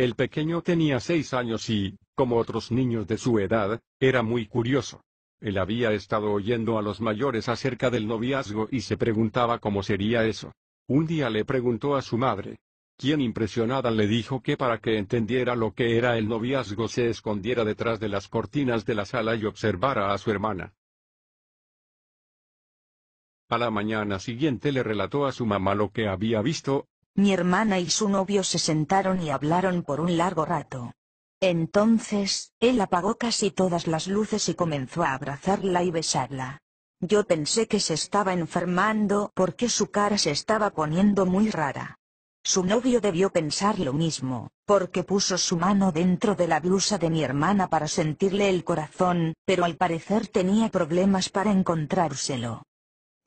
El pequeño tenía seis años y, como otros niños de su edad, era muy curioso. Él había estado oyendo a los mayores acerca del noviazgo y se preguntaba cómo sería eso. Un día le preguntó a su madre, quien impresionada le dijo que para que entendiera lo que era el noviazgo se escondiera detrás de las cortinas de la sala y observara a su hermana. A la mañana siguiente le relató a su mamá lo que había visto, mi hermana y su novio se sentaron y hablaron por un largo rato. Entonces, él apagó casi todas las luces y comenzó a abrazarla y besarla. Yo pensé que se estaba enfermando porque su cara se estaba poniendo muy rara. Su novio debió pensar lo mismo, porque puso su mano dentro de la blusa de mi hermana para sentirle el corazón, pero al parecer tenía problemas para encontrárselo.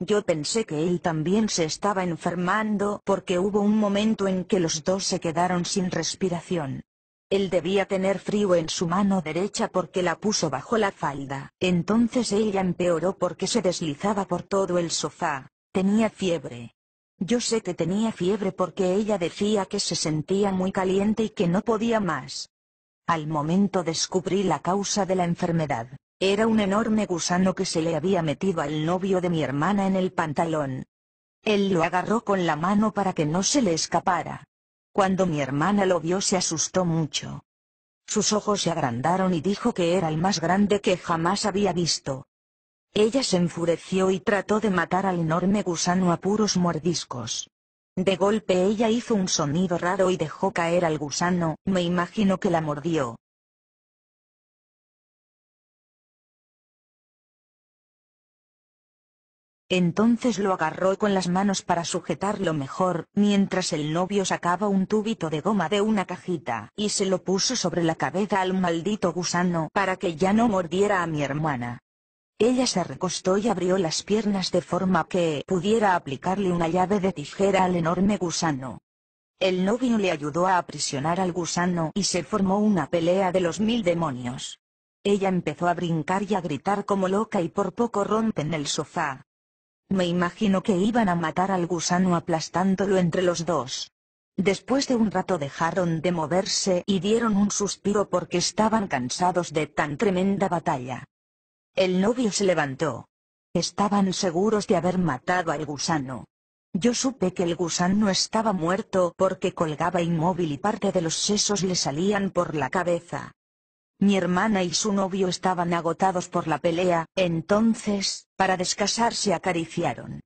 Yo pensé que él también se estaba enfermando porque hubo un momento en que los dos se quedaron sin respiración. Él debía tener frío en su mano derecha porque la puso bajo la falda. Entonces ella empeoró porque se deslizaba por todo el sofá. Tenía fiebre. Yo sé que tenía fiebre porque ella decía que se sentía muy caliente y que no podía más. Al momento descubrí la causa de la enfermedad. Era un enorme gusano que se le había metido al novio de mi hermana en el pantalón. Él lo agarró con la mano para que no se le escapara. Cuando mi hermana lo vio se asustó mucho. Sus ojos se agrandaron y dijo que era el más grande que jamás había visto. Ella se enfureció y trató de matar al enorme gusano a puros mordiscos. De golpe ella hizo un sonido raro y dejó caer al gusano, me imagino que la mordió. Entonces lo agarró con las manos para sujetarlo mejor, mientras el novio sacaba un tubito de goma de una cajita y se lo puso sobre la cabeza al maldito gusano para que ya no mordiera a mi hermana. Ella se recostó y abrió las piernas de forma que pudiera aplicarle una llave de tijera al enorme gusano. El novio le ayudó a aprisionar al gusano y se formó una pelea de los mil demonios. Ella empezó a brincar y a gritar como loca y por poco rompen el sofá. Me imagino que iban a matar al gusano aplastándolo entre los dos. Después de un rato dejaron de moverse y dieron un suspiro porque estaban cansados de tan tremenda batalla. El novio se levantó. Estaban seguros de haber matado al gusano. Yo supe que el gusano estaba muerto porque colgaba inmóvil y parte de los sesos le salían por la cabeza. Mi hermana y su novio estaban agotados por la pelea, entonces, para descasar se acariciaron.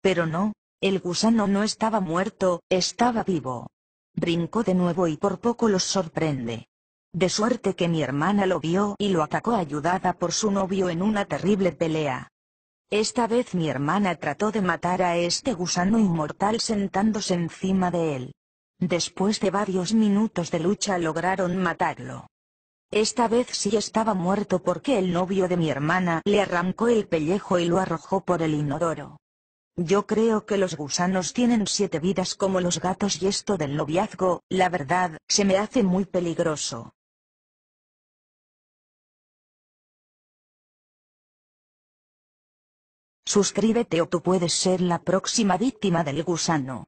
Pero no, el gusano no estaba muerto, estaba vivo. Brincó de nuevo y por poco los sorprende. De suerte que mi hermana lo vio y lo atacó ayudada por su novio en una terrible pelea. Esta vez mi hermana trató de matar a este gusano inmortal sentándose encima de él. Después de varios minutos de lucha lograron matarlo. Esta vez sí estaba muerto porque el novio de mi hermana le arrancó el pellejo y lo arrojó por el inodoro. Yo creo que los gusanos tienen siete vidas como los gatos y esto del noviazgo, la verdad, se me hace muy peligroso. Suscríbete o tú puedes ser la próxima víctima del gusano.